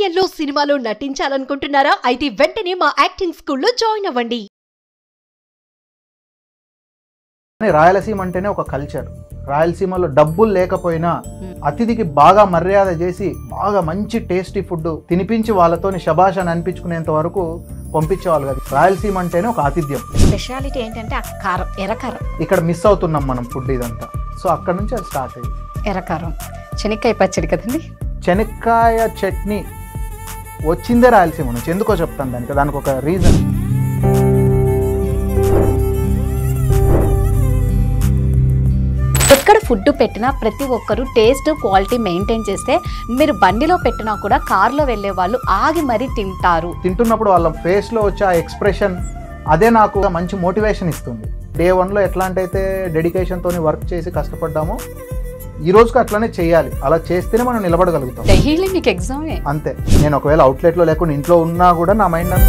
సీరియల్లో సినిమాలో నటించాలనుకుంటున్నారా అయితే వెంటనే మా యాక్టింగ్ స్కూల్లో జాయిన్ అవ్వండి రాయలసీమ అంటేనే ఒక కల్చర్ రాయలసీమలో డబ్బులు లేకపోయినా అతిథికి బాగా మర్యాద చేసి బాగా మంచి టేస్టీ ఫుడ్ తినిపించి వాళ్ళతోని శబాషన్ అనిపించుకునేంత వరకు పంపించేవాళ్ళు కదా రాయలసీమ అంటేనే ఒక ఆతిథ్యం స్పెషాలిటీ ఏంటంటే కారం ఎర్రకారం ఇక్కడ మిస్ అవుతున్నాం మనం ఫుడ్ ఇదంతా సో అక్కడ నుంచి అది స్టార్ట్ అయ్యింది ఎర్రకారం చెనక్కాయ పచ్చడి కదండి చెనక్కాయ చట్నీ వచ్చిందే రాయలసీమ నుంచి ఎందుకో చెప్తాను దానికి దానికి ఒక రీజన్ ఎక్కడ ఫుడ్ పెట్టినా ప్రతి ఒక్కరు టేస్ట్ క్వాలిటీ మెయింటైన్ చేస్తే మీరు బండిలో పెట్టినా కూడా కార్లో వెళ్ళే వాళ్ళు ఆగి మరీ తింటారు తింటున్నప్పుడు వాళ్ళ ఫేస్లో వచ్చే ఆ ఎక్స్ప్రెషన్ అదే నాకు మంచి మోటివేషన్ ఇస్తుంది డే వన్లో ఎట్లాంటైతే డెడికేషన్తో వర్క్ చేసి కష్టపడ్డామో ఈ రోజుకు అట్లానే చేయాలి అలా చేస్తేనే మనం నిలబడగలుగుతాం నీకు అంతే నేను ఒకవేళ అవుట్లెట్లో లేకుండా ఇంట్లో ఉన్నా కూడా నా మైండ్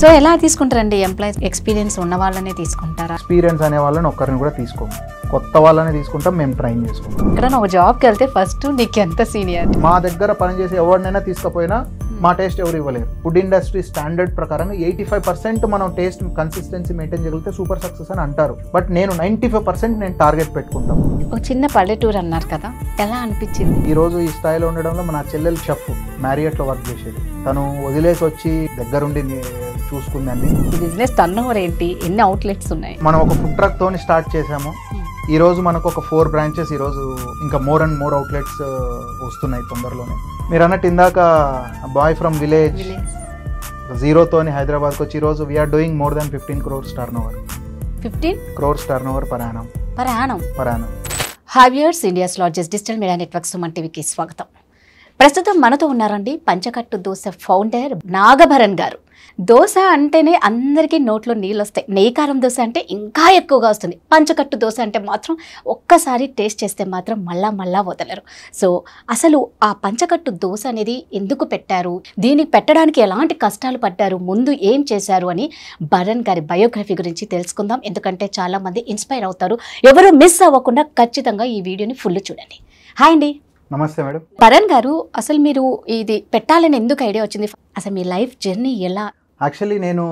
సో ఎలా తీసుకుంటారండి ఎంప్లాయీస్ ఎక్స్పీరియన్స్ ఉన్న వాళ్ళనే తీసుకుంటారా ఎక్స్పీరియన్స్ అనే వాళ్ళని ఒక్కరిని కూడా తీసుకోము కొత్త వాళ్ళని తీసుకుంటాం మేము ట్రైన్ చేసుకుంటాం ఇక్కడ ఒక జాబ్కి వెళ్తే ఫస్ట్ నీకు ఎంత సీనియర్ మా దగ్గర పనిచేసి ఎవరినైనా తీసుకుపోయినా మా టేస్ట్ ఎవరు ఇవ్వలేరు ఫుడ్ ఇండస్ట్రీ స్టాండర్డ్ ప్రకారం ఎయిటీ ఫైవ్ పర్సెంట్ మనం టేస్ట్ కన్సిస్టెన్సీ మెయింటైన్ చేయగలిగితే సూపర్ సక్సెస్ అని అంటారు బట్ నేను నైన్టీ ఫైవ్ పర్సెంట్ నేను టార్గెట్ పెట్టుకుంటాను ఒక చిన్న పల్లెటూరు అన్నారు కదా ఎలా అనిపించింది ఈ రోజు ఈ స్థాయిలో ఉండడంలో మన చెల్లెలు చెప్పు మ్యారియట్ లో వర్క్ చేసేది తను వదిలేసి వచ్చి దగ్గరుండి చూసుకుందండి బిజినెస్ టర్న్ ఓవర్ ఏంటి ఎన్ని అవుట్లెట్స్ ఉన్నాయి మనం ఒక ఫుడ్ ట్రక్ తోని స్టార్ట్ చేసాము ఈరోజు మనకు ఒక ఫోర్ బ్రాంచెస్ ఈరోజు ఇంకా మోర్ అండ్ మోర్ అవుట్లెట్స్ వస్తున్నాయి తొందరలోనే మీరు అన్నట్టు ఇందాక బాయ్ ఫ్రమ్ విలేజ్ జీరోతోని హైదరాబాద్కి వచ్చి ఈరోజు we're doing more than fifteen crores turnover fifteen crores turnover పరాణం పరాణం పరాణం హావియర్స్ India's largest digital media networks Suman టీవీకి స్వాగతం ప్రస్తుతం మనతో ఉన్నారండి పంచకట్టు దోశ ఫౌండర్ నాగభరణ్ గారు దోశ అంటేనే అందరికీ నోట్లో నీళ్ళు వస్తాయి నెయ్యికారం దోశ అంటే ఇంకా ఎక్కువగా వస్తుంది పంచకట్టు దోశ అంటే మాత్రం ఒక్కసారి టేస్ట్ చేస్తే మాత్రం మళ్ళా మళ్ళా వదలరు సో అసలు ఆ పంచకట్టు దోశ అనేది ఎందుకు పెట్టారు దీనికి పెట్టడానికి ఎలాంటి కష్టాలు పడ్డారు ముందు ఏం చేశారు అని భరణ్ గారి బయోగ్రఫీ గురించి తెలుసుకుందాం ఎందుకంటే చాలామంది ఇన్స్పైర్ అవుతారు ఎవరు మిస్ అవ్వకుండా ఖచ్చితంగా ఈ వీడియోని ఫుల్ చూడండి హాయ్ అండి నమస్తే మేడం పరణ్ గారు అసలు మీరు ఇది పెట్టాలని ఎందుకు ఐడియా వచ్చింది అసలు మీ లైఫ్ జర్నీ ఎలా యాక్చువల్లీ నేను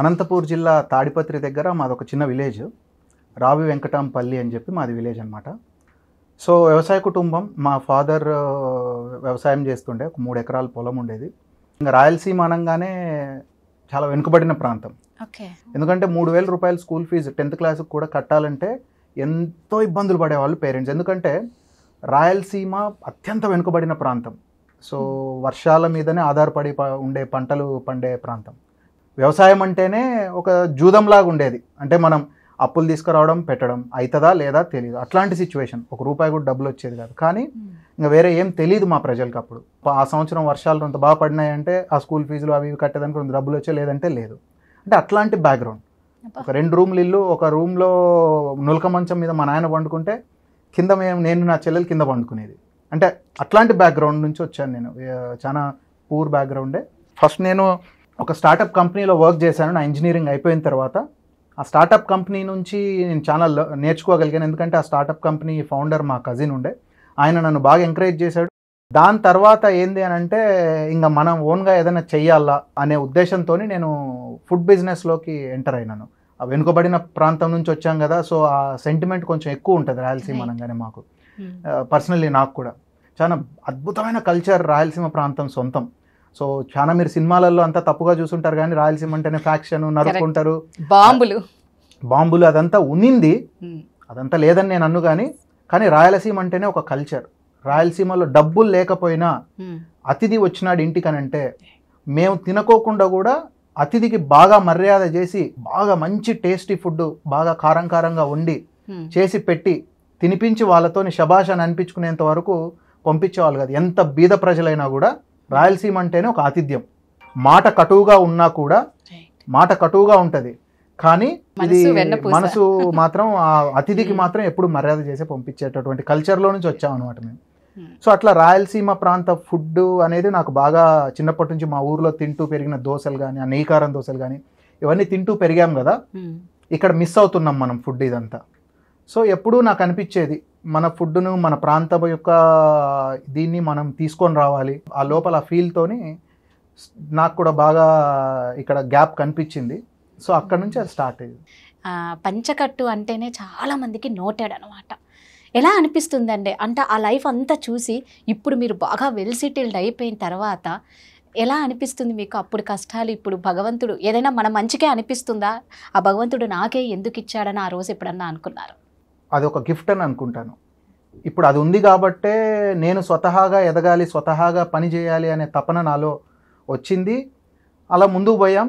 అనంతపూర్ జిల్లా తాడిపత్రి దగ్గర మాది ఒక చిన్న విలేజ్ రావి వెంకటాంపల్లి అని చెప్పి మాది విలేజ్ అనమాట సో వ్యవసాయ కుటుంబం మా ఫాదర్ వ్యవసాయం చేస్తుండే ఒక మూడు ఎకరాల పొలం ఉండేది ఇంకా రాయలసీమ అనగానే చాలా వెనుకబడిన ప్రాంతం ఎందుకంటే మూడు వేల రూపాయలు స్కూల్ ఫీజు టెన్త్ క్లాస్కి కూడా కట్టాలంటే ఎంతో ఇబ్బందులు పడేవాళ్ళు పేరెంట్స్ ఎందుకంటే రాయలసీమ అత్యంత వెనుకబడిన ప్రాంతం సో వర్షాల మీదనే ఆధారపడి ఉండే పంటలు పండే ప్రాంతం వ్యవసాయం అంటేనే ఒక జూదంలాగా ఉండేది అంటే మనం అప్పులు తీసుకురావడం పెట్టడం అవుతుందా లేదా తెలియదు అట్లాంటి సిచ్యువేషన్ ఒక రూపాయి కూడా డబ్బులు వచ్చేది కాదు కానీ hmm. ఇంకా వేరే ఏం తెలియదు మా ప్రజలకు అప్పుడు ఆ సంవత్సరం వర్షాలు అంత బాగా పడినాయంటే ఆ స్కూల్ ఫీజులు అవి కట్టేదానికి కొంత డబ్బులు వచ్చే లేదంటే లేదు అంటే అట్లాంటి బ్యాక్గ్రౌండ్ ఒక రెండు రూమ్లు ఇల్లు ఒక రూమ్లో నులక మంచం మీద మా నాయన వండుకుంటే కింద మేము నేను నా చెల్లెలు కింద పండుకునేది అంటే అట్లాంటి బ్యాక్గ్రౌండ్ నుంచి వచ్చాను నేను చాలా పూర్ బ్యాక్గ్రౌండే ఫస్ట్ నేను ఒక స్టార్టప్ కంపెనీలో వర్క్ చేశాను నా ఇంజనీరింగ్ అయిపోయిన తర్వాత ఆ స్టార్టప్ కంపెనీ నుంచి నేను చాలా నేర్చుకోగలిగాను ఎందుకంటే ఆ స్టార్టప్ కంపెనీ ఫౌండర్ మా కజిన్ ఉండే ఆయన నన్ను బాగా ఎంకరేజ్ చేశాడు దాని తర్వాత ఏంది అని అంటే ఇంకా మనం ఓన్గా ఏదైనా చెయ్యాలా అనే ఉద్దేశంతో నేను ఫుడ్ బిజినెస్లోకి ఎంటర్ అయినాను వెనుకబడిన ప్రాంతం నుంచి వచ్చాం కదా సో ఆ సెంటిమెంట్ కొంచెం ఎక్కువ ఉంటుంది రాయలసీమ అనగానే మాకు పర్సనల్లీ hmm. నాకు కూడా చాలా అద్భుతమైన కల్చర్ రాయలసీమ ప్రాంతం సొంతం సో చాలా మీరు సినిమాలలో అంతా తప్పుగా చూసుంటారు కానీ రాయలసీమ అంటేనే ఫ్యాక్షన్ నరుకుంటారు బాంబులు బాంబులు అదంతా ఉనింది hmm. అదంతా లేదని నేను అన్ను కానీ కానీ రాయలసీమ అంటేనే ఒక కల్చర్ రాయలసీమలో డబ్బులు లేకపోయినా hmm. అతిథి వచ్చినాడు ఇంటికనంటే మేము తినకోకుండా కూడా అతిథికి బాగా మర్యాద చేసి బాగా మంచి టేస్టీ ఫుడ్ బాగా కారం కారంగా వండి చేసి పెట్టి తినిపించి వాళ్ళతోని శబాష్ అని అనిపించుకునేంత వరకు పంపించేవాళ్ళు కదా ఎంత బీద ప్రజలైనా కూడా రాయలసీమ అంటేనే ఒక ఆతిథ్యం మాట కటువుగా ఉన్నా కూడా మాట కటువుగా ఉంటుంది కానీ ఇది మనసు మాత్రం ఆ అతిథికి మాత్రం ఎప్పుడు మర్యాద చేసి పంపించేటటువంటి కల్చర్లో నుంచి వచ్చామన్నమాట మేము Hmm. సో అట్లా రాయలసీమ ప్రాంత ఫుడ్ అనేది నాకు బాగా చిన్నప్పటి నుంచి మా ఊర్లో తింటూ పెరిగిన దోశలు కానీ ఆ నెయ్యికారం దోశలు కానీ ఇవన్నీ తింటూ పెరిగాం కదా hmm. ఇక్కడ మిస్ అవుతున్నాం మనం ఫుడ్ ఇదంతా సో ఎప్పుడూ నాకు అనిపించేది మన ఫుడ్ను మన ప్రాంతం యొక్క దీన్ని మనం తీసుకొని రావాలి ఆ లోపల ఆ ఫీల్తోని నాకు కూడా బాగా ఇక్కడ గ్యాప్ కనిపించింది సో అక్కడ నుంచి అది స్టార్ట్ hmm. అయ్యింది పంచకట్టు అంటేనే చాలామందికి నోటెడ్ అనమాట ఎలా అనిపిస్తుందండి అంటే ఆ లైఫ్ అంతా చూసి ఇప్పుడు మీరు బాగా వెల్ సెటిల్డ్ అయిపోయిన తర్వాత ఎలా అనిపిస్తుంది మీకు అప్పుడు కష్టాలు ఇప్పుడు భగవంతుడు ఏదైనా మన మంచికే అనిపిస్తుందా ఆ భగవంతుడు నాకే ఎందుకు ఇచ్చాడని ఆ రోజు ఎప్పుడన్నా అనుకున్నారు అది ఒక గిఫ్ట్ అని అనుకుంటాను ఇప్పుడు అది ఉంది కాబట్టే నేను స్వతహాగా ఎదగాలి స్వతహాగా పని చేయాలి అనే తపన నాలో వచ్చింది అలా ముందుకు పోయాం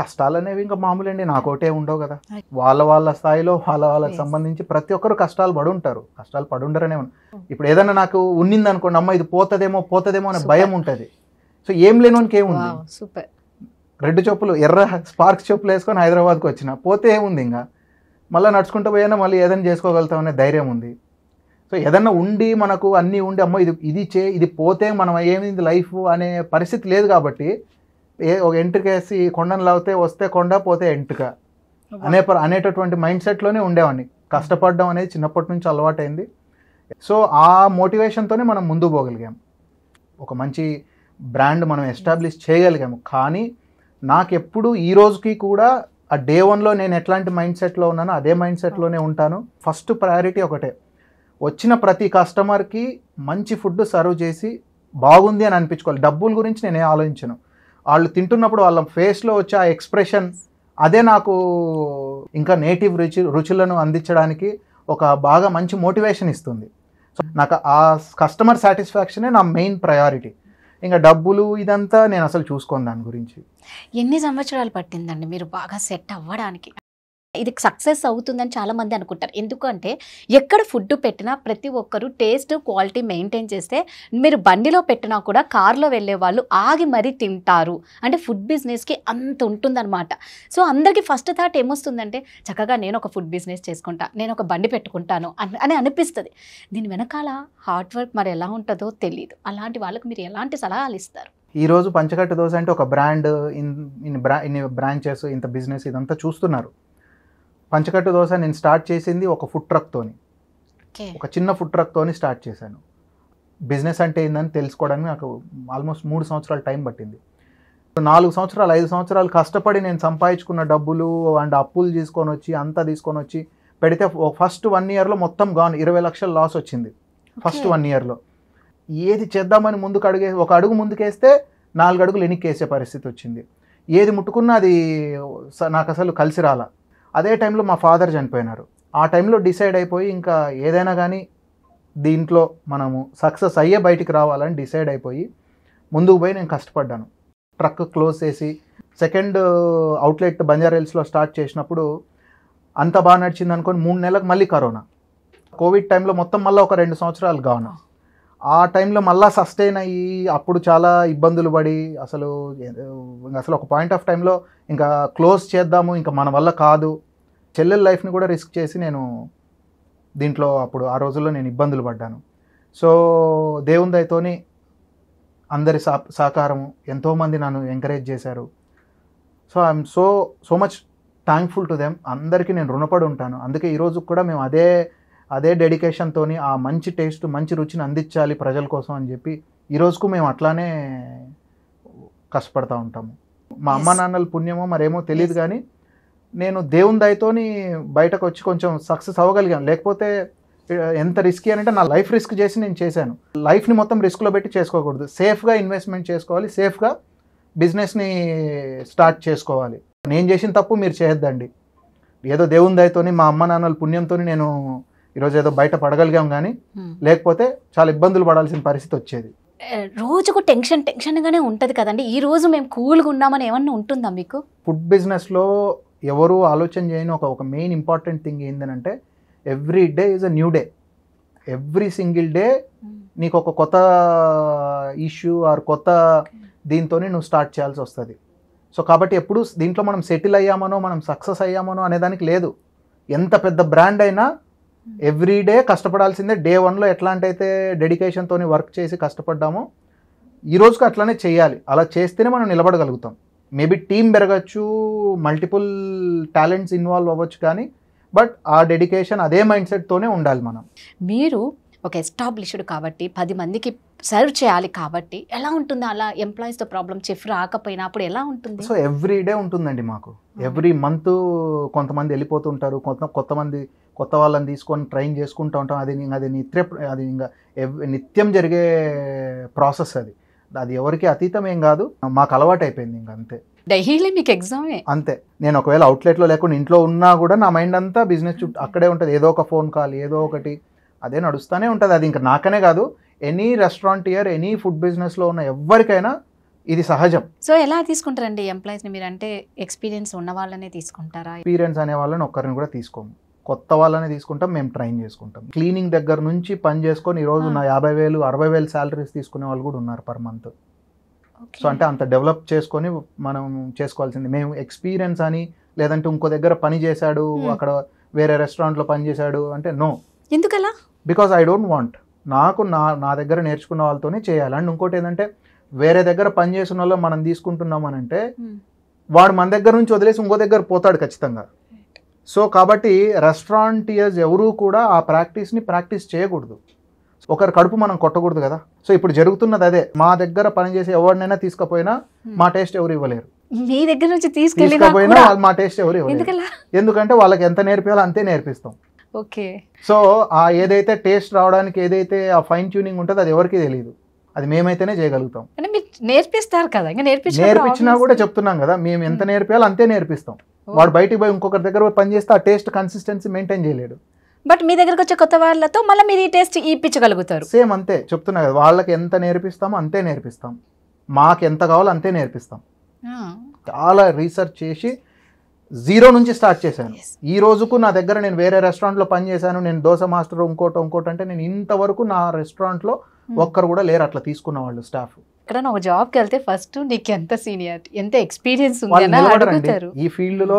కష్టాలు అనేవి ఇంకా మామూలండి నాకోటే ఉండవు కదా వాళ్ళ వాళ్ళ స్థాయిలో వాళ్ళ వాళ్ళకి సంబంధించి ప్రతి ఒక్కరు కష్టాలు పడుంటారు కష్టాలు పడుండరనే hmm. ఇప్పుడు ఏదైనా నాకు ఉన్నింది అనుకోండి అమ్మ ఇది పోతుందేమో పోతుందేమో అనే భయం ఉంటుంది సో ఏం లేనోనికి ఏముంది సూపర్ రెడ్ చెప్పులు ఎర్ర స్పార్క్స్ చెప్పులు వేసుకొని హైదరాబాద్కి వచ్చిన పోతే ఏముంది ఇంకా మళ్ళీ నడుచుకుంటూ పోయినా మళ్ళీ ఏదైనా చేసుకోగలుగుతాం అనే ధైర్యం ఉంది సో ఏదన్నా ఉండి మనకు అన్నీ ఉండి అమ్మ ఇది ఇది చే ఇది పోతే మనం ఏమైంది లైఫ్ అనే పరిస్థితి లేదు కాబట్టి ఏ ఒక ఎంట్రికేసి కొండను లాగితే వస్తే కొండ పోతే ఎంట్క అనే అనేటటువంటి మైండ్ సెట్లోనే ఉండేవాడిని కష్టపడడం అనేది చిన్నప్పటి నుంచి అలవాటైంది సో ఆ మోటివేషన్తోనే మనం ముందు పోగలిగాం ఒక మంచి బ్రాండ్ మనం ఎస్టాబ్లిష్ చేయగలిగాము కానీ నాకు ఎప్పుడు ఈ రోజుకి కూడా ఆ డే వన్లో నేను ఎట్లాంటి మైండ్ సెట్లో ఉన్నానో అదే మైండ్ సెట్లోనే ఉంటాను ఫస్ట్ ప్రయారిటీ ఒకటే వచ్చిన ప్రతి కస్టమర్కి మంచి ఫుడ్ సర్వ్ చేసి బాగుంది అని అనిపించుకోవాలి డబ్బుల గురించి నేనే ఆలోచించను వాళ్ళు తింటున్నప్పుడు వాళ్ళ ఫేస్లో వచ్చే ఆ ఎక్స్ప్రెషన్ అదే నాకు ఇంకా నేటివ్ రుచి రుచులను అందించడానికి ఒక బాగా మంచి మోటివేషన్ ఇస్తుంది సో నాకు ఆ కస్టమర్ సాటిస్ఫాక్షనే నా మెయిన్ ప్రయారిటీ ఇంకా డబ్బులు ఇదంతా నేను అసలు చూసుకోను దాని గురించి ఎన్ని సంవత్సరాలు పట్టిందండి మీరు బాగా సెట్ అవ్వడానికి ఇది సక్సెస్ అవుతుందని చాలామంది అనుకుంటారు ఎందుకంటే ఎక్కడ ఫుడ్ పెట్టినా ప్రతి ఒక్కరు టేస్ట్ క్వాలిటీ మెయింటైన్ చేస్తే మీరు బండిలో పెట్టినా కూడా కార్లో వెళ్ళే వాళ్ళు ఆగి మరీ తింటారు అంటే ఫుడ్ బిజినెస్కి అంత ఉంటుందన్నమాట సో అందరికీ ఫస్ట్ థాట్ ఏమొస్తుందంటే చక్కగా నేను ఒక ఫుడ్ బిజినెస్ చేసుకుంటా నేను ఒక బండి పెట్టుకుంటాను అని అనిపిస్తుంది దీని వెనకాల హార్డ్ వర్క్ మరి ఎలా ఉంటుందో తెలియదు అలాంటి వాళ్ళకి మీరు ఎలాంటి సలహాలు ఇస్తారు ఈరోజు పంచకట్టు దోశ అంటే ఒక బ్రాండ్ ఇన్ ఇన్ బ్రా ఇన్ని బ్రాంచెస్ ఇంత బిజినెస్ ఇదంతా చూస్తున్నారు పంచకట్టు దోశ నేను స్టార్ట్ చేసింది ఒక ఫుడ్ ట్రక్తోని ఒక చిన్న ఫుడ్ ట్రక్తోని స్టార్ట్ చేశాను బిజినెస్ అంటే ఏందని తెలుసుకోవడానికి నాకు ఆల్మోస్ట్ మూడు సంవత్సరాలు టైం పట్టింది నాలుగు సంవత్సరాలు ఐదు సంవత్సరాలు కష్టపడి నేను సంపాదించుకున్న డబ్బులు అండ్ అప్పులు తీసుకొని వచ్చి అంతా తీసుకొని వచ్చి పెడితే ఫస్ట్ వన్ ఇయర్లో మొత్తం గాన్ ఇరవై లక్షల లాస్ వచ్చింది ఫస్ట్ వన్ ఇయర్లో ఏది చేద్దామని ముందుకు అడుగే ఒక అడుగు ముందుకేస్తే నాలుగు అడుగులు ఎనిక్కేసే పరిస్థితి వచ్చింది ఏది ముట్టుకున్నా అది నాకు అసలు కలిసి రాలా అదే టైంలో మా ఫాదర్ చనిపోయినారు ఆ టైంలో డిసైడ్ అయిపోయి ఇంకా ఏదైనా కానీ దీంట్లో మనము సక్సెస్ అయ్యే బయటికి రావాలని డిసైడ్ అయిపోయి ముందుకు పోయి నేను కష్టపడ్డాను ట్రక్ క్లోజ్ చేసి సెకండ్ అవుట్లెట్ హిల్స్లో స్టార్ట్ చేసినప్పుడు అంత బాగా నడిచింది అనుకొని మూడు నెలలకు మళ్ళీ కరోనా కోవిడ్ టైంలో మొత్తం మళ్ళీ ఒక రెండు సంవత్సరాలు కావున ఆ టైంలో మళ్ళీ సస్టైన్ అయ్యి అప్పుడు చాలా ఇబ్బందులు పడి అసలు అసలు ఒక పాయింట్ ఆఫ్ టైంలో ఇంకా క్లోజ్ చేద్దాము ఇంకా మన వల్ల కాదు చెల్లెల లైఫ్ని కూడా రిస్క్ చేసి నేను దీంట్లో అప్పుడు ఆ రోజుల్లో నేను ఇబ్బందులు పడ్డాను సో దేవుని దయతోని అందరి సా సహకారం ఎంతోమంది నన్ను ఎంకరేజ్ చేశారు so I'm so so much thankful to them అందరికీ నేను రుణపడి ఉంటాను అందుకే ఈరోజు కూడా మేము అదే అదే డెడికేషన్తో ఆ మంచి టేస్ట్ మంచి రుచిని అందించాలి ప్రజల కోసం అని చెప్పి ఈరోజుకు మేము అట్లానే కష్టపడతా ఉంటాము మా అమ్మ నాన్నల పుణ్యమో మరేమో తెలియదు కానీ నేను దేవుని దయతోని బయటకు వచ్చి కొంచెం సక్సెస్ అవ్వగలిగాను లేకపోతే ఎంత రిస్క్ అని అంటే నా లైఫ్ రిస్క్ చేసి నేను చేశాను లైఫ్ని మొత్తం రిస్క్లో పెట్టి చేసుకోకూడదు సేఫ్గా ఇన్వెస్ట్మెంట్ చేసుకోవాలి సేఫ్గా బిజినెస్ని స్టార్ట్ చేసుకోవాలి నేను చేసిన తప్పు మీరు చేయొద్దండి ఏదో దేవుని దయతోని మా అమ్మ నాన్నల పుణ్యంతో నేను ఈరోజు ఏదో బయట పడగలిగాం కానీ లేకపోతే చాలా ఇబ్బందులు పడాల్సిన పరిస్థితి వచ్చేది రోజుకు టెన్షన్ టెన్షన్గానే ఉంటుంది కదండి ఈ రోజు మేము కూల్గా ఉన్నామని ఏమన్నా ఉంటుందా మీకు ఫుడ్ బిజినెస్లో ఎవరు ఆలోచన చేయని ఒక ఒక మెయిన్ ఇంపార్టెంట్ థింగ్ ఏంటంటే every day is a new day every single day నీకు ఒక కొత్త ఇష్యూ ఆర్ కొత్త దీంతో నువ్వు స్టార్ట్ చేయాల్సి వస్తుంది సో కాబట్టి ఎప్పుడు దీంట్లో మనం సెటిల్ అయ్యామనో మనం సక్సెస్ అయ్యామనో అనేదానికి లేదు ఎంత పెద్ద బ్రాండ్ అయినా ఎవ్రీ hmm. డే కష్టపడాల్సిందే డే వన్లో ఎట్లాంటి అయితే డెడికేషన్తో వర్క్ చేసి కష్టపడ్డామో ఈరోజుకు అట్లానే చేయాలి అలా చేస్తేనే మనం నిలబడగలుగుతాం మేబీ టీం పెరగచ్చు మల్టిపుల్ టాలెంట్స్ ఇన్వాల్వ్ అవ్వచ్చు కానీ బట్ ఆ డెడికేషన్ అదే మైండ్ సెట్తోనే ఉండాలి మనం మీరు ఒక ఎస్టాబ్లిష్డ్ కాబట్టి పది మందికి సర్వ్ చేయాలి కాబట్టి ఎలా ఉంటుంది అలా ఎంప్లాయీస్తో ప్రాబ్లం చెఫ్ రాకపోయినా అప్పుడు ఎలా ఉంటుంది సో ఎవ్రీ డే ఉంటుందండి మాకు ఎవ్రీ మంత్ కొంతమంది వెళ్ళిపోతుంటారు కొంత కొంతమంది కొత్త వాళ్ళని తీసుకొని ట్రైన్ చేసుకుంటూ ఉంటాం అది అది నిత్య అది ఇంకా నిత్యం జరిగే ప్రాసెస్ అది అది ఎవరికి అతీతం ఏం కాదు మాకు అలవాటు అయిపోయింది ఇంక అంతే డైలీ మీకు ఎగ్జామ్ అంతే నేను ఒకవేళ అవుట్లెట్లో లేకుండా ఇంట్లో ఉన్నా కూడా నా మైండ్ అంతా బిజినెస్ చుట్టూ అక్కడే ఉంటుంది ఏదో ఒక ఫోన్ కాల్ ఏదో ఒకటి అదే నడుస్తూనే ఉంటుంది అది ఇంకా నాకనే కాదు any restaurant year any food బిజినెస్లో ఉన్న ఎవరికైనా ఇది సహజం సో ఎలా తీసుకుంటారండి ఎంప్లాయీస్ని మీరు అంటే ఎక్స్పీరియన్స్ ఉన్న వాళ్ళనే తీసుకుంటారా ఎక్స్పీరియన్స్ అనే వాళ్ళని ఒక్కరిని కూడా తీసుకోము కొత్త వాళ్ళని తీసుకుంటాం మేము ట్రైన్ చేసుకుంటాం క్లీనింగ్ దగ్గర నుంచి పని చేసుకొని ఈరోజు నా యాభై వేలు అరవై వేలు శాలరీస్ తీసుకునే వాళ్ళు కూడా ఉన్నారు పర్ మంత్ సో అంటే అంత డెవలప్ చేసుకొని మనం చేసుకోవాల్సింది మేము ఎక్స్పీరియన్స్ అని లేదంటే ఇంకో దగ్గర పని చేశాడు అక్కడ వేరే రెస్టారెంట్లో పని చేశాడు అంటే నో ఎందుకలా బికాస్ ఐ డోంట్ వాంట్ నాకు నా నా దగ్గర నేర్చుకున్న వాళ్ళతోనే చేయాలి అండ్ ఇంకోటి ఏంటంటే వేరే దగ్గర పని చేసిన వాళ్ళు మనం తీసుకుంటున్నాం అని అంటే వాడు మన దగ్గర నుంచి వదిలేసి ఇంకో దగ్గర పోతాడు ఖచ్చితంగా సో కాబట్టి రెస్టారెంటియర్స్ ఎవరూ కూడా ఆ ప్రాక్టీస్ని ప్రాక్టీస్ చేయకూడదు ఒకరి కడుపు మనం కొట్టకూడదు కదా సో ఇప్పుడు జరుగుతున్నది అదే మా దగ్గర పనిచేసి ఎవరినైనా తీసుకపోయినా మా టేస్ట్ ఎవరు ఇవ్వలేరు మీ దగ్గర నుంచి తీసుకెళ్ళిపోయినా వాళ్ళు మా టేస్ట్ ఎవరు ఇవ్వలేరు ఎందుకంటే వాళ్ళకి ఎంత నేర్పించాలో అంతే నేర్పిస్తాం ఓకే సో ఆ ఏదైతే టేస్ట్ రావడానికి ఏదైతే ఆ ఫైన్ ట్యూనింగ్ ఉంటుందో అది ఎవరికి తెలియదు అది మేమైతేనే చేయగలుగుతాం అంటే నేర్పిస్తారు కదా ఇంకా నేర్పించి నేర్పించినా కూడా చెప్తున్నాం కదా మేము ఎంత నేర్పించాలో అంతే నేర్పిస్తాం వాడు బయటికి పోయి ఇంకొకరి దగ్గర పని పనిచేస్తే ఆ టేస్ట్ కన్సిస్టెన్సీ మెయింటైన్ చేయలేడు బట్ మీ దగ్గరకు వచ్చే కొత్త వాళ్ళతో మళ్ళీ మీరు ఈ టేస్ట్ ఇప్పించగలుగుతారు సేమ్ అంతే చెప్తున్నా కదా వాళ్ళకి ఎంత నేర్పిస్తామో అంతే నేర్పిస్తాం మాకు ఎంత కావాలో అంతే నేర్పిస్తాం చాలా రీసెర్చ్ చేసి జీరో నుంచి స్టార్ట్ చేశాను ఈ రోజుకు నా దగ్గర నేను వేరే రెస్టారెంట్లో పనిచేశాను నేను దోశ మాస్టర్ ఇంకోటి ఇంకోటి అంటే నేను ఇంతవరకు నా రెస్టారెంట్లో ఒక్కరు కూడా లేరు అట్లా తీసుకున్న వాళ్ళు స్టాఫ్ ఎక్కడైనా ఒక జాబ్కి వెళ్తే ఫస్ట్ నీకు ఎంత సీనియర్ ఎంత ఎక్స్పీరియన్స్ అడుగుతారు ఈ ఫీల్డ్లో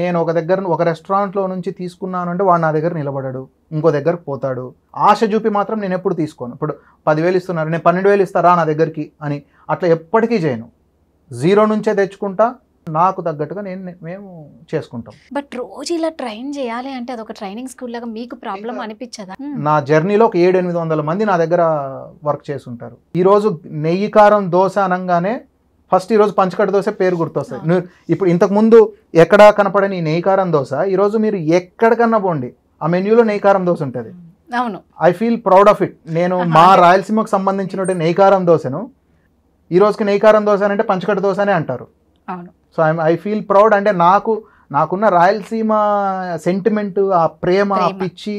నేను ఒక దగ్గర ఒక రెస్టారెంట్లో నుంచి తీసుకున్నాను అంటే వాడు నా దగ్గర నిలబడడు ఇంకో దగ్గరకు పోతాడు ఆశ చూపి మాత్రం నేను ఎప్పుడు తీసుకోను ఇప్పుడు పదివేలు ఇస్తున్నారు నేను పన్నెండు వేలు ఇస్తారా నా దగ్గరికి అని అట్లా ఎప్పటికీ చేయను జీరో నుంచే తెచ్చుకుంటా నాకు తగ్గట్టుగా నేను మేము చేసుకుంటాం బట్ రోజు ఇలా ట్రైన్ చేయాలి అంటే అదొక ట్రైనింగ్ స్కూల్ లాగా మీకు ప్రాబ్లం అనిపించదా hmm. నా జర్నీలో ఒక ఏడు ఎనిమిది వందల మంది నా దగ్గర వర్క్ చేస్తుంటారు ఈరోజు నెయ్యి కారం దోశ అనగానే ఫస్ట్ ఈరోజు పంచకట్ట దోశ పేరు గుర్తొస్తుంది ఇప్పుడు ఇంతకుముందు ఎక్కడ కనపడని నెయ్యి కారం దోశ ఈరోజు మీరు ఎక్కడికన్నా పోండి ఆ మెన్యూలో నెయ్యి కారం దోశ ఉంటుంది hmm. అవును I feel proud of it నేను మా రాయలసీమకు సంబంధించిన నెయ్యి కారం దోశను ఈ రోజుకి నెయ్యి కారం దోశ అంటే పంచకట్ట దోశ అంటారు సో ఐ ఫీల్ ప్రౌడ్ అంటే నాకు నాకున్న రాయలసీమ సెంటిమెంట్ ఆ ప్రేమ పిచ్చి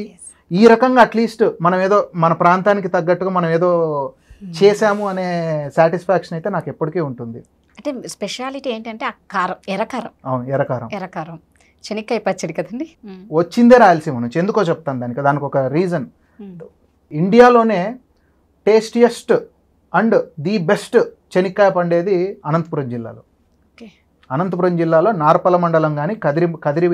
ఈ రకంగా అట్లీస్ట్ మనం ఏదో మన ప్రాంతానికి తగ్గట్టుగా మనం ఏదో hmm. చేసాము అనే సాటిస్ఫాక్షన్ అయితే నాకు ఎప్పటికీ ఉంటుంది అంటే స్పెషాలిటీ ఏంటంటే ఆ కారం ఎర్రకారం అవును ఎర్రకారం ఎర్రకారం పచ్చడి కదండి hmm. వచ్చిందే రాయలసీమ నుంచి ఎందుకో చెప్తాను దానికి దానికి ఒక రీజన్ hmm. ఇండియాలోనే టేస్టియస్ట్ అండ్ ది బెస్ట్ శనక్కాయ పండేది అనంతపురం జిల్లాలో అనంతపురం జిల్లాలో నార్పల మండలం కానీ కదిరి కదిరి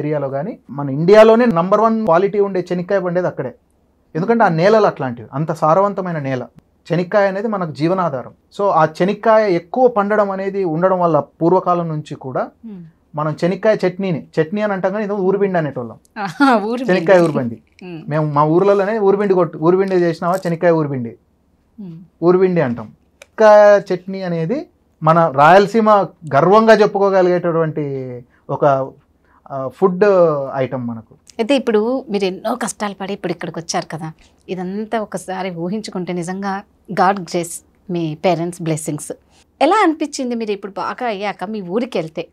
ఏరియాలో కానీ మన ఇండియాలోనే నంబర్ వన్ క్వాలిటీ ఉండే చెనిక్కాయ పండేది అక్కడే ఎందుకంటే ఆ నేలలు అట్లాంటివి అంత సారవంతమైన నేల చెనిక్కాయ అనేది మనకు జీవనాధారం సో ఆ చెనిక్కాయ ఎక్కువ పండడం అనేది ఉండడం వల్ల పూర్వకాలం నుంచి కూడా మనం చెనిక్కాయ చట్నీని చట్నీ అని అంటాం కానీ ఊరిపిండి అనేటోళ్ళం చెనిక్కాయ ఊరిపిండి మేము మా ఊర్లలోనే ఊరిపిండి కొట్టు ఊరిపిండి చేసినావా చెనిక్కాయ ఊరిపిండి ఊరిపిండి అంటాం చెనిక్కాయ చట్నీ అనేది మన రాయలసీమ గర్వంగా చెప్పుకోగలిగేటటువంటి ఒక ఫుడ్ ఐటమ్ మనకు అయితే ఇప్పుడు మీరు ఎన్నో కష్టాలు పడి ఇప్పుడు ఇక్కడికి వచ్చారు కదా ఇదంతా ఒకసారి ఊహించుకుంటే నిజంగా గాడ్ గ్రేస్ మీ పేరెంట్స్ బ్లెస్సింగ్స్ ఎలా అనిపించింది మీరు ఇప్పుడు బాగా అయ్యాక మీ ఊరికి వెళ్తే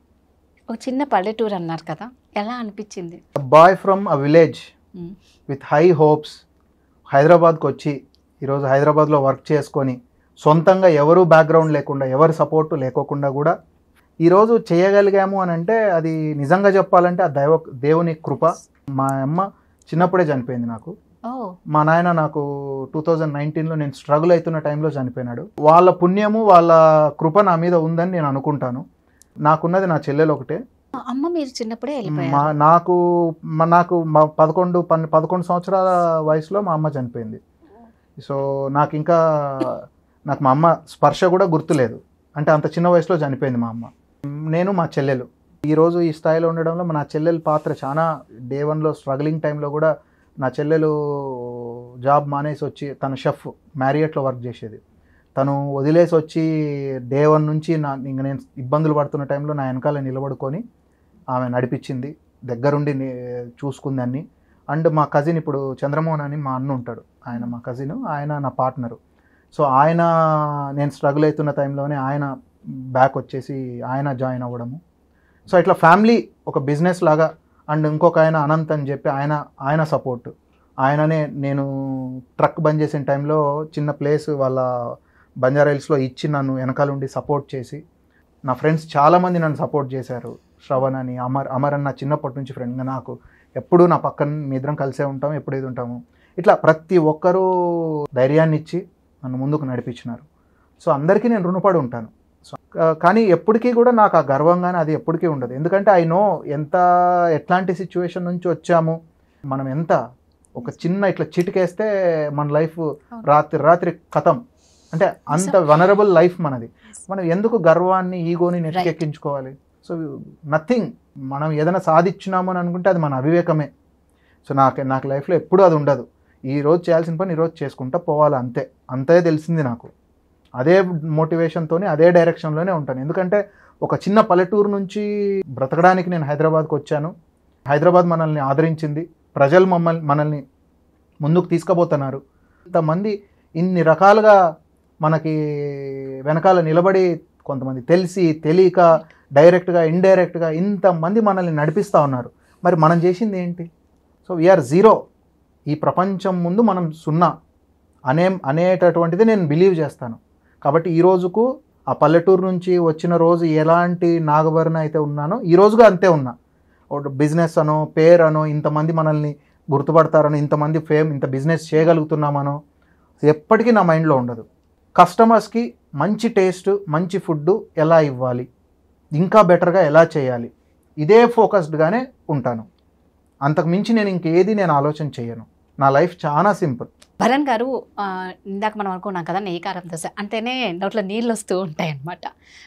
ఒక చిన్న పల్లెటూరు అన్నారు కదా ఎలా అనిపించింది boy from a village with high hopes హైదరాబాద్కి వచ్చి ఈరోజు హైదరాబాద్లో వర్క్ చేసుకొని సొంతంగా ఎవరు బ్యాక్గ్రౌండ్ లేకుండా ఎవరు సపోర్ట్ లేకోకుండా కూడా ఈరోజు చేయగలిగాము అని అంటే అది నిజంగా చెప్పాలంటే ఆ దైవ దేవుని కృప మా అమ్మ చిన్నప్పుడే చనిపోయింది నాకు మా నాయన నాకు టూ థౌజండ్ నైన్టీన్లో నేను స్ట్రగుల్ అవుతున్న టైంలో చనిపోయినాడు వాళ్ళ పుణ్యము వాళ్ళ కృప నా మీద ఉందని నేను అనుకుంటాను నాకున్నది నా చెల్లెలు ఒకటే అమ్మ మీరు చిన్నప్పుడే నాకు నాకు మా పదకొండు పన్నెండు పదకొండు సంవత్సరాల వయసులో మా అమ్మ చనిపోయింది సో నాకు ఇంకా నాకు మా అమ్మ స్పర్శ కూడా గుర్తులేదు అంటే అంత చిన్న వయసులో చనిపోయింది మా అమ్మ నేను మా చెల్లెలు ఈరోజు ఈ స్థాయిలో ఉండడంలో నా చెల్లెల పాత్ర చాలా డే వన్లో స్ట్రగ్లింగ్ టైంలో కూడా నా చెల్లెలు జాబ్ మానేసి వచ్చి తన షెఫ్ మ్యారియట్లో వర్క్ చేసేది తను వదిలేసి వచ్చి డే వన్ నుంచి నా ఇంక నేను ఇబ్బందులు పడుతున్న టైంలో నా వెనకాల నిలబడుకొని ఆమె నడిపించింది దగ్గరుండి చూసుకుంది అన్నీ అండ్ మా కజిన్ ఇప్పుడు చంద్రమోహన్ అని మా అన్న ఉంటాడు ఆయన మా కజిన్ ఆయన నా పార్ట్నరు సో ఆయన నేను స్ట్రగుల్ అవుతున్న టైంలోనే ఆయన బ్యాక్ వచ్చేసి ఆయన జాయిన్ అవ్వడము సో ఇట్లా ఫ్యామిలీ ఒక బిజినెస్ లాగా అండ్ ఇంకొక ఆయన అనంత్ అని చెప్పి ఆయన ఆయన సపోర్ట్ ఆయననే నేను ట్రక్ బంద్ చేసిన టైంలో చిన్న ప్లేస్ వాళ్ళ బంజారాయిల్స్లో ఇచ్చి నన్ను వెనకాల ఉండి సపోర్ట్ చేసి నా ఫ్రెండ్స్ చాలామంది నన్ను సపోర్ట్ చేశారు శ్రవణ్ అని అమర్ అమర్ అని నా చిన్నప్పటి నుంచి ఫ్రెండ్ నాకు ఎప్పుడూ నా పక్కన మీ ఇద్దరం కలిసే ఉంటాం ఎప్పుడైతే ఇది ఉంటాము ఇట్లా ప్రతి ఒక్కరూ ధైర్యాన్ని ఇచ్చి నన్ను ముందుకు నడిపించినారు సో అందరికీ నేను రుణపడి ఉంటాను సో కానీ ఎప్పటికీ కూడా నాకు ఆ గర్వంగానే అది ఎప్పటికీ ఉండదు ఎందుకంటే ఐ నో ఎంత ఎట్లాంటి సిచ్యువేషన్ నుంచి వచ్చాము మనం ఎంత ఒక చిన్న ఇట్లా చిటికేస్తే మన లైఫ్ రాత్రి రాత్రి కథం అంటే అంత వనరబుల్ లైఫ్ మనది మనం ఎందుకు గర్వాన్ని ఈగోని నెట్టికెక్కించుకోవాలి సో నథింగ్ మనం ఏదైనా సాధించినామని అని అనుకుంటే అది మన అవివేకమే సో నాకు నాకు లైఫ్లో ఎప్పుడూ అది ఉండదు ఈ రోజు చేయాల్సిన పని ఈరోజు చేసుకుంటా పోవాలి అంతే అంతే తెలిసింది నాకు అదే మోటివేషన్తోనే అదే డైరెక్షన్లోనే ఉంటాను ఎందుకంటే ఒక చిన్న పల్లెటూరు నుంచి బ్రతకడానికి నేను హైదరాబాద్కి వచ్చాను హైదరాబాద్ మనల్ని ఆదరించింది ప్రజలు మమ్మల్ని మనల్ని ముందుకు తీసుకుపోతున్నారు ఇంతమంది ఇన్ని రకాలుగా మనకి వెనకాల నిలబడి కొంతమంది తెలిసి తెలియక డైరెక్ట్గా ఇండైరెక్ట్గా ఇంతమంది మనల్ని నడిపిస్తూ ఉన్నారు మరి మనం చేసింది ఏంటి సో వీఆర్ జీరో ఈ ప్రపంచం ముందు మనం సున్నా అనే అనేటటువంటిది నేను బిలీవ్ చేస్తాను కాబట్టి ఈ రోజుకు ఆ పల్లెటూరు నుంచి వచ్చిన రోజు ఎలాంటి నాగవరణ అయితే ఉన్నానో ఈ అంతే ఉన్నా బిజినెస్ అనో పేరు అనో ఇంతమంది మనల్ని గుర్తుపడతారనో ఇంతమంది ఫేమ్ ఇంత బిజినెస్ చేయగలుగుతున్నామనో ఎప్పటికీ నా మైండ్లో ఉండదు కస్టమర్స్కి మంచి టేస్ట్ మంచి ఫుడ్ ఎలా ఇవ్వాలి ఇంకా బెటర్గా ఎలా చేయాలి ఇదే ఫోకస్డ్గానే ఉంటాను అంతకు మించి నేను ఇంకేది నేను ఆలోచన చేయను నా లైఫ్ చాలా సింపుల్ భరణ్ గారు ఇందాక మనం అనుకున్నాం కదా నెయ్యి కారం దోశ అంటేనే నోట్లో నీళ్ళు వస్తూ ఉంటాయి అనమాట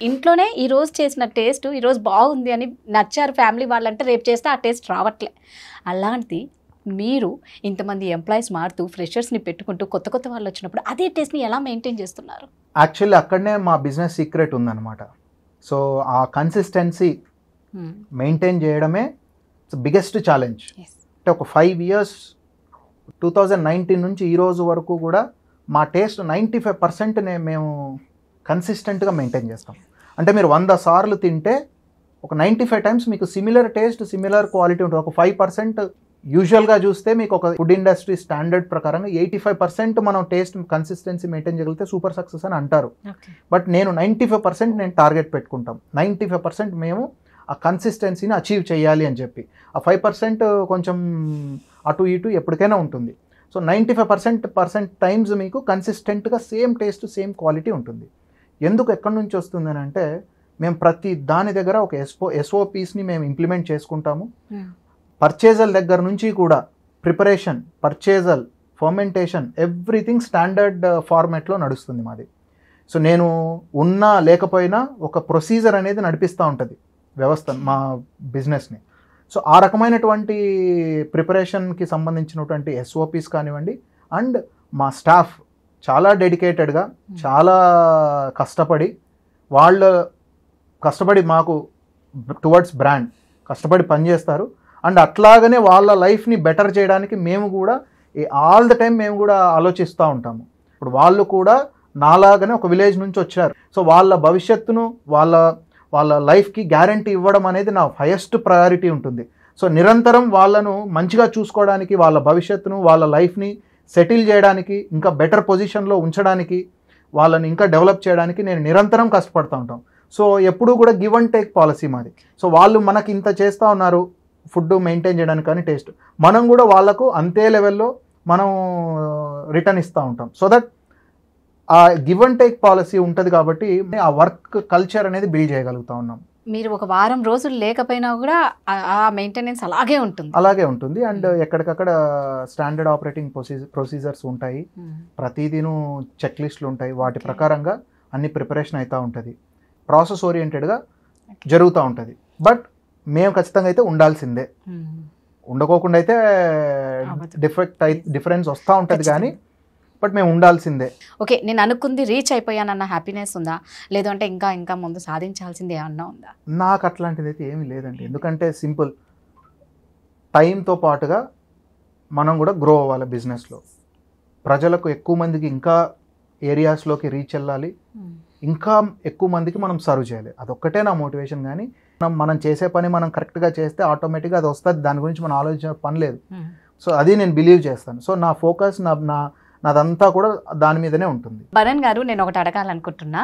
ఇంట్లోనే ఈ రోజు చేసిన టేస్ట్ ఈరోజు బాగుంది అని నచ్చారు ఫ్యామిలీ వాళ్ళంటే రేపు చేస్తే ఆ టేస్ట్ రావట్లే అలాంటిది మీరు ఇంతమంది ఎంప్లాయీస్ మారుతూ ఫ్రెషర్స్ని పెట్టుకుంటూ కొత్త కొత్త వాళ్ళు వచ్చినప్పుడు అదే టేస్ట్ని ఎలా మెయింటైన్ చేస్తున్నారు యాక్చువల్లీ అక్కడనే మా బిజినెస్ సీక్రెట్ ఉందన్నమాట సో ఆ కన్సిస్టెన్సీ మెయింటైన్ చేయడమే బిగ్గెస్ట్ ఛాలెంజ్ అంటే ఒక five years two thousand nineteen నుంచి ఈ రోజు వరకు కూడా మా టేస్ట్ నైంటీ ఫైవ్ పర్సెంట్నే మేము కన్సిస్టెంట్గా మెయింటైన్ చేస్తాం అంటే మీరు వంద సార్లు తింటే ఒక నైంటీ ఫైవ్ టైమ్స్ మీకు సిమిలర్ టేస్ట్ సిమిలర్ క్వాలిటీ ఉంటుంది ఒక ఫైవ్ పర్సెంట్ యూజువల్గా చూస్తే మీకు ఒక ఫుడ్ ఇండస్ట్రీ స్టాండర్డ్ ప్రకారంగా ఎయిటీ ఫైవ్ పర్సెంట్ మనం టేస్ట్ కన్సిస్టెన్సీ మెయింటైన్ చేయగలిగితే సూపర్ సక్సెస్ అని అంటారు బట్ నేను నైంటీ ఫైవ్ పర్సెంట్ నేను టార్గెట్ పెట్టుకుంటాం నైంటీ ఫైవ్ పర్సెంట్ మేము ఆ కన్సిస్టెన్సీని అచీవ్ చేయాలి అని చెప్పి ఆ ఫైవ్ పర్సెంట్ కొంచెం అటు ఇటు ఎప్పటికైనా ఉంటుంది so ninety five percent percent times మీకు కన్సిస్టెంట్గా సేమ్ టేస్ట్ సేమ్ క్వాలిటీ ఉంటుంది ఎందుకు ఎక్కడి నుంచి వస్తుంది అని అంటే మేము ప్రతి దాని దగ్గర ఒక ఎస్ఓ ఎస్ఓపీస్ని మేము ఇంప్లిమెంట్ చేసుకుంటాము పర్చేజల్ దగ్గర నుంచి కూడా preparation purchase fermentation everything standard ఫార్మాట్లో నడుస్తుంది మాది సో నేను ఉన్నా లేకపోయినా ఒక ప్రొసీజర్ అనేది నడిపిస్తూ ఉంటుంది వ్యవస్థ మా బిజినెస్ని సో ఆ రకమైనటువంటి ప్రిపరేషన్కి సంబంధించినటువంటి ఎస్ఓపీస్ కానివ్వండి అండ్ మా స్టాఫ్ చాలా డెడికేటెడ్గా చాలా కష్టపడి వాళ్ళ కష్టపడి మాకు టువర్డ్స్ బ్రాండ్ కష్టపడి పనిచేస్తారు అండ్ అట్లాగనే వాళ్ళ లైఫ్ని బెటర్ చేయడానికి మేము కూడా ఆల్ ద టైం మేము కూడా ఆలోచిస్తూ ఉంటాము ఇప్పుడు వాళ్ళు కూడా నాలాగానే ఒక విలేజ్ నుంచి వచ్చారు సో వాళ్ళ భవిష్యత్తును వాళ్ళ వాళ్ళ లైఫ్కి గ్యారంటీ ఇవ్వడం అనేది నా హయెస్ట్ ప్రయారిటీ ఉంటుంది సో నిరంతరం వాళ్ళను మంచిగా చూసుకోవడానికి వాళ్ళ భవిష్యత్తును వాళ్ళ లైఫ్ని సెటిల్ చేయడానికి ఇంకా బెటర్ పొజిషన్లో ఉంచడానికి వాళ్ళని ఇంకా డెవలప్ చేయడానికి నేను నిరంతరం కష్టపడుతూ ఉంటాం సో ఎప్పుడూ కూడా గివ్ అండ్ టేక్ పాలసీ మాది సో వాళ్ళు మనకి ఇంత చేస్తూ ఉన్నారు ఫుడ్ మెయింటైన్ చేయడానికి కానీ టేస్ట్ మనం కూడా వాళ్ళకు అంతే లెవెల్లో మనం రిటర్న్ ఇస్తూ ఉంటాం సో దట్ ఆ గివ్ అండ్ టేక్ పాలసీ ఉంటుంది కాబట్టి ఆ వర్క్ కల్చర్ అనేది బిల్డ్ చేయగలుగుతా ఉన్నాం మీరు ఒక వారం రోజులు లేకపోయినా కూడా ఆ మెయింటెనెన్స్ అలాగే ఉంటుంది అలాగే ఉంటుంది అండ్ hmm. ఎక్కడికక్కడ స్టాండర్డ్ ఆపరేటింగ్ ప్రొసీజర్స్ ఉంటాయి hmm. ప్రతిదీను చెక్ లిస్టులు ఉంటాయి వాటి ప్రకారంగా అన్ని ప్రిపరేషన్ అవుతూ ఉంటుంది ప్రాసెస్ ఓరియంటెడ్గా జరుగుతూ ఉంటుంది బట్ మేము ఖచ్చితంగా అయితే ఉండాల్సిందే hmm. ఉండకోకుండా అయితే డిఫెక్ట్ డిఫరెన్స్ వస్తూ ఉంటుంది కానీ బట్ మేము ఉండాల్సిందే ఓకే నేను అనుకుంది రీచ్ అయిపోయానన్న హ్యాపీనెస్ ఉందా లేదంటే ఇంకా ఇంకా ముందు సాధించాల్సింది ఏమన్నా ఉందా నాకు అట్లాంటిది అయితే ఏమీ లేదండి ఎందుకంటే సింపుల్ టైంతో పాటుగా మనం కూడా గ్రో అవ్వాలి బిజినెస్లో ప్రజలకు ఎక్కువ మందికి ఇంకా ఏరియాస్లోకి రీచ్ వెళ్ళాలి ఇంకా ఎక్కువ మందికి మనం సర్వ్ చేయాలి అదొక్కటే నా మోటివేషన్ కానీ మనం మనం చేసే పని మనం కరెక్ట్గా చేస్తే ఆటోమేటిక్గా అది వస్తుంది దాని గురించి మనం ఆలోచించే పని లేదు సో అది నేను బిలీవ్ చేస్తాను సో నా ఫోకస్ నా నా నాదంతా కూడా దాని మీదనే ఉంటుంది భరణ్ గారు నేను ఒకటి అడగాలనుకుంటున్నా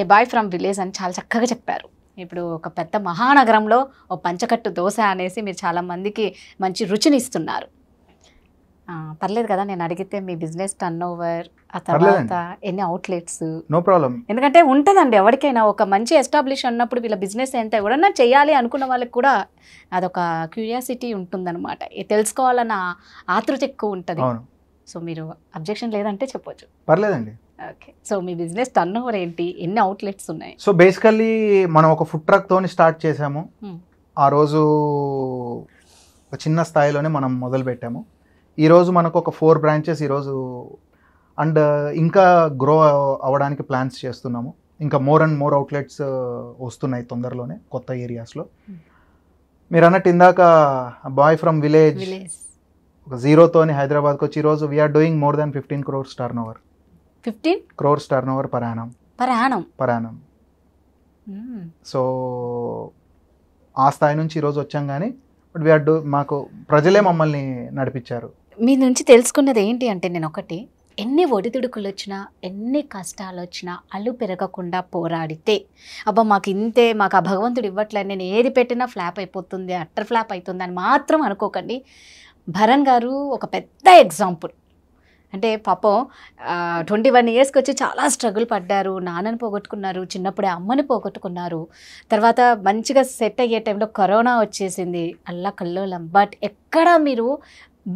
ఏ బాయ్ ఫ్రమ్ విలేజ్ అని చాలా చక్కగా చెప్పారు ఇప్పుడు ఒక పెద్ద మహానగరంలో ఓ పంచకట్టు దోశ అనేసి మీరు చాలా మందికి మంచి రుచిని ఇస్తున్నారు పర్లేదు కదా నేను అడిగితే మీ బిజినెస్ టర్న్ ఓవర్ ఆ తర్వాత ఎన్ని అవుట్లెట్స్ నో ప్రాబ్లం ఎందుకంటే ఉంటుందండి ఎవరికైనా ఒక మంచి ఎస్టాబ్లిష్ అన్నప్పుడు వీళ్ళ బిజినెస్ ఎంత ఎవరన్నా చేయాలి అనుకున్న వాళ్ళకి కూడా అదొక క్యూరియాసిటీ ఉంటుందన్నమాట తెలుసుకోవాలన్న ఆతృత ఎక్కువ ఉంటుంది సో మీరు అబ్జెక్షన్ లేదంటే చెప్పొచ్చు పర్లేదండి ఓకే సో మీ బిజినెస్ టర్న్ ఓవర్ ఏంటి ఎన్ని అవుట్లెట్స్ ఉన్నాయి సో బేసికల్లీ మనం ఒక ఫుడ్ ట్రక్ తోని స్టార్ట్ చేసాము hmm. ఆ రోజు ఒక చిన్న స్థాయిలోనే మనం మొదలు పెట్టాము ఈరోజు మనకు ఒక ఫోర్ బ్రాంచెస్ ఈరోజు అండ్ ఇంకా గ్రో అవ్వడానికి ప్లాన్స్ చేస్తున్నాము ఇంకా మోర్ అండ్ మోర్ అవుట్లెట్స్ వస్తున్నాయి తొందరలోనే కొత్త ఏరియాస్లో hmm. మీరు అన్నట్టు ఇందాక బాయ్ ఫ్రమ్ విలేజ్ ఒక జీరోతోని హైదరాబాద్కి వచ్చి ఈరోజు we're doing more than fifteen crores turnover fifteen crores turnover పరాణం పరాణం పరాణం సో ఆ స్థాయి నుంచి ఈరోజు వచ్చాం కానీ బట్ వీఆర్ డూ మాకు ప్రజలే మమ్మల్ని నడిపించారు మీ నుంచి తెలుసుకున్నది ఏంటి అంటే నేను ఒకటి ఎన్ని ఒడిదుడుకులు వచ్చినా ఎన్ని కష్టాలు వచ్చినా అల్లు పెరగకుండా పోరాడితే అబ్బా మాకు ఇంతే మాకు ఆ భగవంతుడు ఇవ్వట్లేదు నేను ఏది పెట్టినా ఫ్లాప్ అయిపోతుంది అట్టర్ ఫ్లాప్ అవుతుంది అని మాత్రం అనుకోకండి భరణ్ గారు ఒక పెద్ద ఎగ్జాంపుల్ అంటే పాపం ట్వంటీ వన్ ఇయర్స్కి వచ్చి చాలా స్ట్రగుల్ పడ్డారు నాన్నని పోగొట్టుకున్నారు చిన్నప్పుడే అమ్మని పోగొట్టుకున్నారు తర్వాత మంచిగా సెట్ అయ్యే టైంలో కరోనా వచ్చేసింది అల్లా కల్లోలం బట్ ఎక్కడ మీరు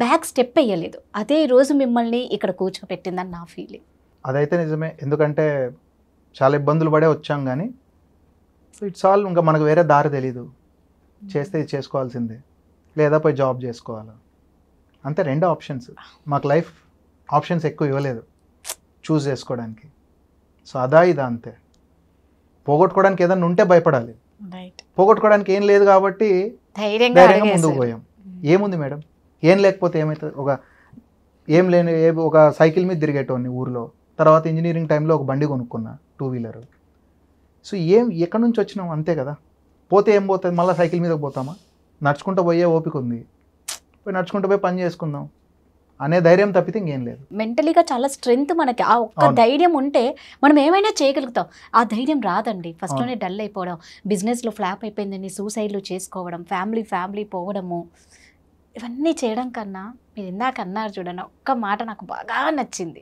బ్యాక్ స్టెప్ వేయలేదు అదే రోజు మిమ్మల్ని ఇక్కడ కూర్చోపెట్టిందని నా ఫీలింగ్ అదైతే నిజమే ఎందుకంటే చాలా ఇబ్బందులు పడే వచ్చాం కానీ ఇట్స్ ఆల్ ఇంకా మనకు వేరే దారి తెలీదు చేస్తే ఇది చేసుకోవాల్సిందే లేదా పోయి జాబ్ చేసుకోవాలి అంతే రెండు ఆప్షన్స్ మాకు లైఫ్ ఆప్షన్స్ ఎక్కువ ఇవ్వలేదు చూస్ చేసుకోవడానికి సో అదా ఇదా అంతే పోగొట్టుకోవడానికి ఏదైనా ఉంటే భయపడాలి పోగొట్టుకోవడానికి ఏం లేదు కాబట్టి ముందుకు పోయాం ఏముంది మేడం ఏం లేకపోతే ఏమవుతుంది ఒక ఏం లేని ఏ ఒక సైకిల్ మీద తిరిగేటోడిని ఊర్లో తర్వాత ఇంజనీరింగ్ టైంలో ఒక బండి కొనుక్కున్నా టూ వీలర్ సో ఏం ఎక్కడి నుంచి వచ్చినాం అంతే కదా పోతే ఏం పోతుంది మళ్ళీ సైకిల్ మీద పోతామా నడుచుకుంటూ పోయే ఓపిక ఉంది పోయి నడుచుకుంటూ పోయి పని చేసుకుందాం అనే ధైర్యం తప్పితే ఇంకేం లేదు మెంటలీగా చాలా స్ట్రెంగ్త్ మనకి ఆ ఒక్క ధైర్యం ఉంటే మనం ఏమైనా చేయగలుగుతాం ఆ ధైర్యం రాదండి ఫస్ట్లోనే డల్ అయిపోవడం బిజినెస్లో ఫ్లాప్ అయిపోయిందని సూసైడ్లు చేసుకోవడం ఫ్యామిలీ ఫ్యామిలీ పోవడము ఇవన్నీ చేయడం కన్నా మీరు ఇందాక అన్నారు చూడండి ఒక్క మాట నాకు బాగా నచ్చింది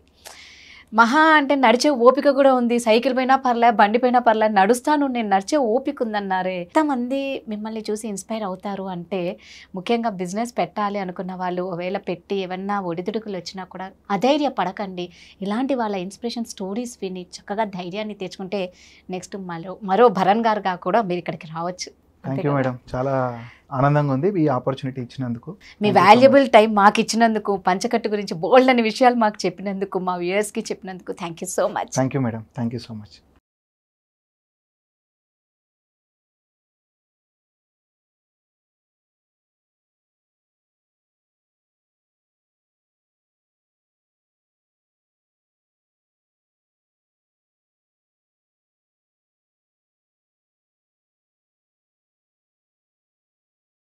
మహా అంటే నడిచే ఓపిక కూడా ఉంది సైకిల్ పైన పర్లే బండి పైన పర్లే నడుస్తాను నేను నడిచే ఓపిక ఉందన్నారే ఎంతమంది మిమ్మల్ని చూసి ఇన్స్పైర్ అవుతారు అంటే ముఖ్యంగా బిజినెస్ పెట్టాలి అనుకున్న వాళ్ళు ఒకవేళ పెట్టి ఏమన్నా ఒడిదుడుకులు వచ్చినా కూడా అధైర్య పడకండి ఇలాంటి వాళ్ళ ఇన్స్పిరేషన్ స్టోరీస్ విని చక్కగా ధైర్యాన్ని తెచ్చుకుంటే నెక్స్ట్ మరో మరో భరణ్ గారుగా కూడా మీరు ఇక్కడికి రావచ్చు థ్యాంక్ యూ మేడం చాలా ఆనందంగా ఉంది ఈ ఆపర్చునిటీ ఇచ్చినందుకు మీ వాల్యుబుల్ టైం మాకు ఇచ్చినందుకు పంచకట్టు గురించి బోల్డ్ అనే విషయాలు మాకు చెప్పినందుకు మా వ్యూయర్స్కి చెప్పినందుకు thank you so much thank you madam thank you so much